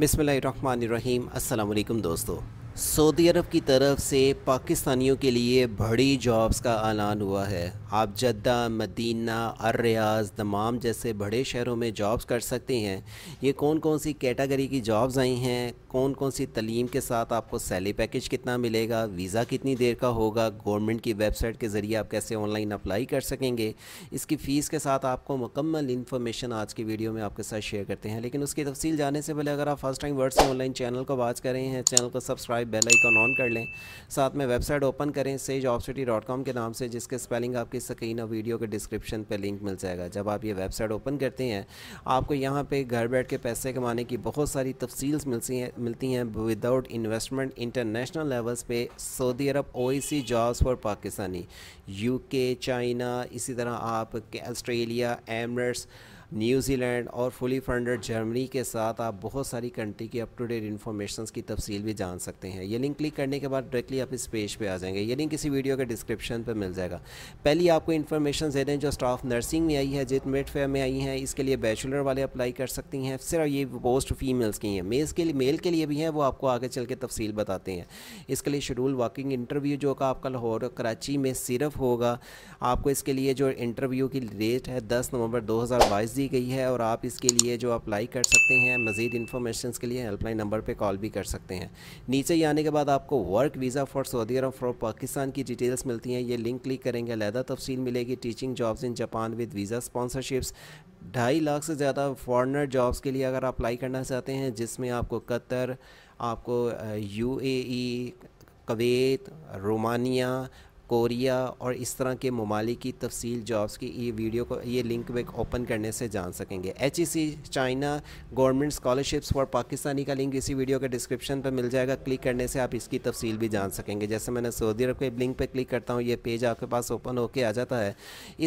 बिसम अल्लाम दोस्तों सऊदी अरब की तरफ से पाकिस्तानियों के लिए बड़ी जॉब्स का ऐलान हुआ है आप जद्दा मदीना अर रियाज तमाम जैसे बड़े शहरों में जॉब्स कर सकते हैं ये कौन कौन सी कैटेगरी की जॉब्स आई हैं कौन कौन सी तलीम के साथ आपको सैलरी पैकेज कितना मिलेगा वीज़ा कितनी देर का होगा गवर्नमेंट की वेबसाइट के ज़रिए आप कैसे ऑनलाइन अप्लाई कर सकेंगे इसकी फ़ीस के साथ आपको मुकम्मल इन्फॉर्मेशन आज की वीडियो में आपके साथ शेयर करते हैं लेकिन उसकी तफसील जाने से पहले अगर आप फर्स्ट टाइम वर्ड से ऑनलाइन चैनल को बात कर रहे हैं चैनल को सब्सक्राइब बेल आइकॉन ऑन कर लें साथ में वेबसाइट ओपन करें sage of city dot com के नाम से जिसके स्पेलिंग आपकी स्क्रीन और वीडियो के डिस्क्रिप्शन पर लिंक मिल जाएगा जब आप ये वेबसाइट ओपन करते हैं आपको यहाँ पर घर बैठ के पैसे कमाने की बहुत सारी तफसील्स मिलती हैं मिलती हैं विदाउट इन्वेस्टमेंट इंटरनेशनल लेवल्स पे Saudi Arab O C jobs for Pakistani UK China इसी तरह आप ऑस्ट्रेलिया एमरेट्स न्यूजीलैंड और फुली फंडेड जर्मनी के साथ आप बहुत सारी कंट्री की अप टू डेट इन्फॉर्मेशन की तफसील भी जान सकते हैं ये लिंक क्लिक करने के बाद डायरेक्टली आप इस पेज पे आ जाएंगे ये लिंक किसी वीडियो के डिस्क्रिप्शन पर मिल जाएगा पहली आपको इन्फॉर्मेशन दे दें जो स्टाफ नर्सिंग में आई है जित मेड फेयर में आई है इसके लिए बैचलर वाले अप्लाई कर सकती हैं सिर्फ ये पोस्ट फीमेल्स की हैं मेल्स के लिए मेल के लिए भी हैं वो आपको आगे चल के तफसील बताते हैं इसके लिए शेड्यूल वॉकिंग इंटरव्यू जो का आपका लाहौर कराची में सिर्फ होगा आपको इसके लिए जो इंटरव्यू की डेट है दस नवंबर दो हज़ार बाईस दी गई है और आप इसके लिए जो अप्लाई कर सकते हैं मज़ीद इन्फॉर्मेशन के लिए हेल्पलाइन नंबर पर कॉल भी कर सकते हैं नीचे ही आने के बाद आपको work visa for Saudi Arab for Pakistan की डिटेल्स मिलती हैं ये लिंक क्लिक करेंगे लहदा तफसील मिलेगी teaching jobs in Japan with visa sponsorships ढाई लाख से ज़्यादा फॉरनर जॉब्स के लिए अगर अप्लाई करना चाहते हैं जिसमें आपको कतर आपको U A E Kuwait Romania Korea और इस तरह के ममालिक की तफसील जॉब्स की ये वीडियो को ये लिंक में ओपन करने से जान सकेंगे H E C China government scholarships for Pakistani का लिंक इसी वीडियो के डिस्क्रिप्शन पर मिल जाएगा क्लिक करने से आप इसकी तफसील भी जान सकेंगे जैसे मैंने सऊदी अरब के लिंक पर क्लिक करता हूँ ये पेज आपके पास ओपन होकर आ जाता है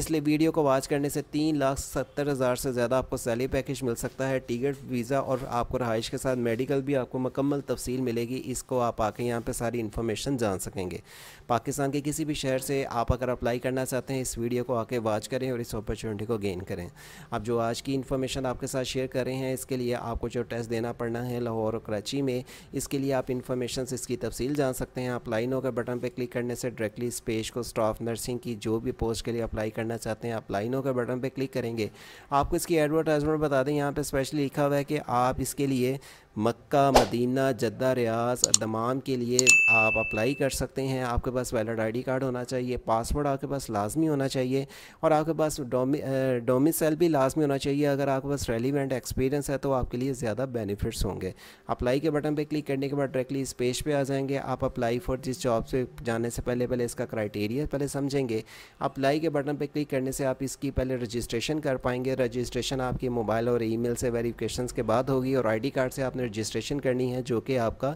इसलिए वीडियो को वॉच करने से तीन लाख सत्तर हज़ार से ज़्यादा आपको सैलरी पैकेज मिल सकता है टिकट वीज़ा और आपको रहाइश के साथ मेडिकल भी आपको मुकम्मल तफसील मिलेगी इसको आप आके यहाँ पर सारी इन्फॉर्मेशन जान सकेंगे पाकिस्तान के किसी भी भी शहर से आप अगर अप्लाई करना चाहते हैं इस वीडियो को आके वॉच करें और इस अपॉर्चुनिटी को गेन करें अब जो आज की इन्फॉर्मेशन आपके साथ शेयर कर रहे हैं इसके लिए आपको जो टेस्ट देना पड़ना है लाहौर और कराची में इसके लिए आप इन्फॉर्मेशन इसकी तफसील जान सकते हैं आप नो के बटन पर क्लिक करने से डायरेक्टली इस पेज को स्टाफ नर्सिंग की जो भी पोस्ट के लिए अप्लाई करना चाहते हैं आप नो के बटन पर क्लिक करेंगे आपको इसकी एडवर्टाइजमेंट बता दें यहाँ पर स्पेशली लिखा हुआ है कि आप इसके लिए मक्का मदीना जद्दा रियाज दमाम के लिए आप अप्लाई कर सकते हैं आपके पास वैलिड आईडी कार्ड पासवर्ड होना चाहिए पासवर्ड आपके पास लाजमी होना चाहिए और आपके पास डोमी सेल भी लाजमी होना चाहिए अगर आपके पास रेलिवेंट एक्सपीरियंस है तो आपके लिए ज़्यादा बेनिफिट्स होंगे अप्लाई के बटन पर क्लिक करने के बाद डायरेक्टली इस पेज पर आ जाएंगे आप अप्लाई फॉर जिस जॉब से जाने से पहले पहले इसका क्राइटेरिया पहले समझेंगे अप्लाई के बटन पर क्लिक करने से आप इसकी पहले रजिस्ट्रेशन कर पाएंगे रजिस्ट्रेशन आपके मोबाइल और ई से वेरीफिकेशन के बाद होगी और आई कार्ड से आपने रजिस्ट्रेशन करनी है जो कि आपका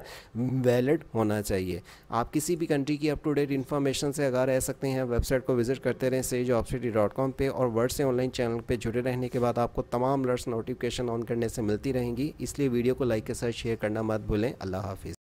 वैलिड होना चाहिए आप किसी भी कंट्री की अप टू डेट इन्फॉर्मेशन से आगा रह सकते हैं वेबसाइट को विजिट करते रहें जॉब सिटी डॉट कॉम पर और वर्ड से ऑनलाइन चैनल पर जुड़े रहने के बाद आपको तमाम अलर्ट्स नोटिफिकेशन ऑन करने से मिलती रहेंगी इसलिए वीडियो को लाइक के साथ शेयर करना मत भूलें अल्लाह हाफिज़